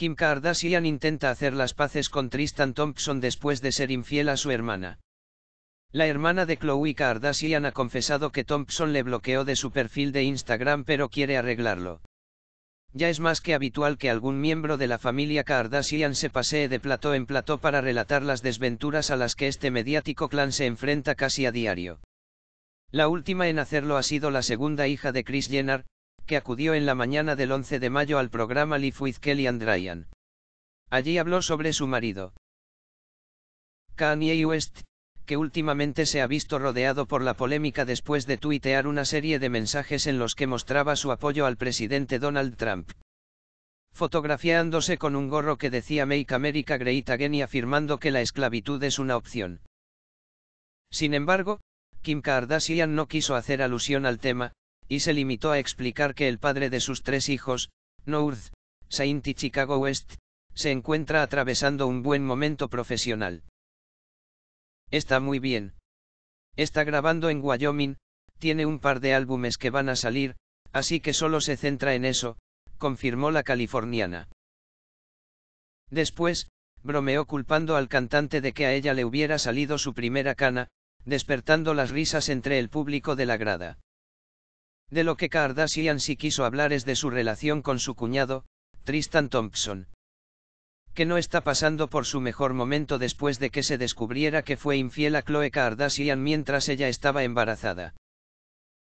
Kim Kardashian intenta hacer las paces con Tristan Thompson después de ser infiel a su hermana. La hermana de Khloe Kardashian ha confesado que Thompson le bloqueó de su perfil de Instagram pero quiere arreglarlo. Ya es más que habitual que algún miembro de la familia Kardashian se pasee de plató en plató para relatar las desventuras a las que este mediático clan se enfrenta casi a diario. La última en hacerlo ha sido la segunda hija de Kris Jenner, que acudió en la mañana del 11 de mayo al programa Live with Kelly and Ryan. Allí habló sobre su marido. Kanye West, que últimamente se ha visto rodeado por la polémica después de tuitear una serie de mensajes en los que mostraba su apoyo al presidente Donald Trump. Fotografiándose con un gorro que decía Make America Great Again y afirmando que la esclavitud es una opción. Sin embargo, Kim Kardashian no quiso hacer alusión al tema, y se limitó a explicar que el padre de sus tres hijos, North, Saint y Chicago West, se encuentra atravesando un buen momento profesional. Está muy bien. Está grabando en Wyoming, tiene un par de álbumes que van a salir, así que solo se centra en eso, confirmó la californiana. Después, bromeó culpando al cantante de que a ella le hubiera salido su primera cana, despertando las risas entre el público de la grada. De lo que Kardashian sí quiso hablar es de su relación con su cuñado, Tristan Thompson. Que no está pasando por su mejor momento después de que se descubriera que fue infiel a Chloe Kardashian mientras ella estaba embarazada.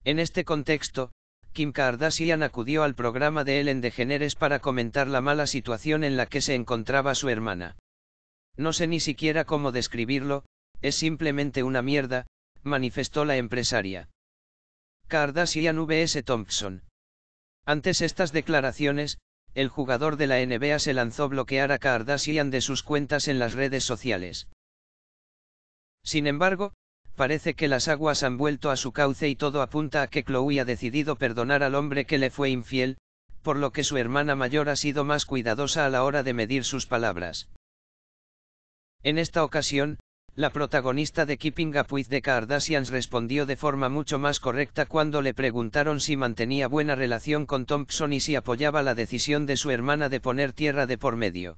En este contexto, Kim Kardashian acudió al programa de Ellen DeGeneres para comentar la mala situación en la que se encontraba su hermana. No sé ni siquiera cómo describirlo, es simplemente una mierda, manifestó la empresaria. Kardashian vs. Thompson. Antes estas declaraciones, el jugador de la NBA se lanzó bloquear a Kardashian de sus cuentas en las redes sociales. Sin embargo, parece que las aguas han vuelto a su cauce y todo apunta a que Chloe ha decidido perdonar al hombre que le fue infiel, por lo que su hermana mayor ha sido más cuidadosa a la hora de medir sus palabras. En esta ocasión, la protagonista de Keeping Up with the Kardashians respondió de forma mucho más correcta cuando le preguntaron si mantenía buena relación con Thompson y si apoyaba la decisión de su hermana de poner tierra de por medio.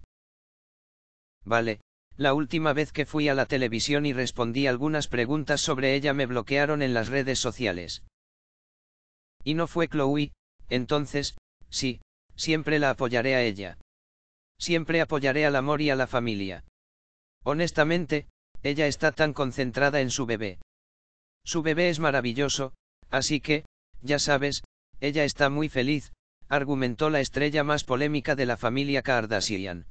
Vale, la última vez que fui a la televisión y respondí algunas preguntas sobre ella me bloquearon en las redes sociales. Y no fue Chloe, entonces, sí, siempre la apoyaré a ella. Siempre apoyaré al amor y a la familia. Honestamente, ella está tan concentrada en su bebé. Su bebé es maravilloso, así que, ya sabes, ella está muy feliz, argumentó la estrella más polémica de la familia Kardashian.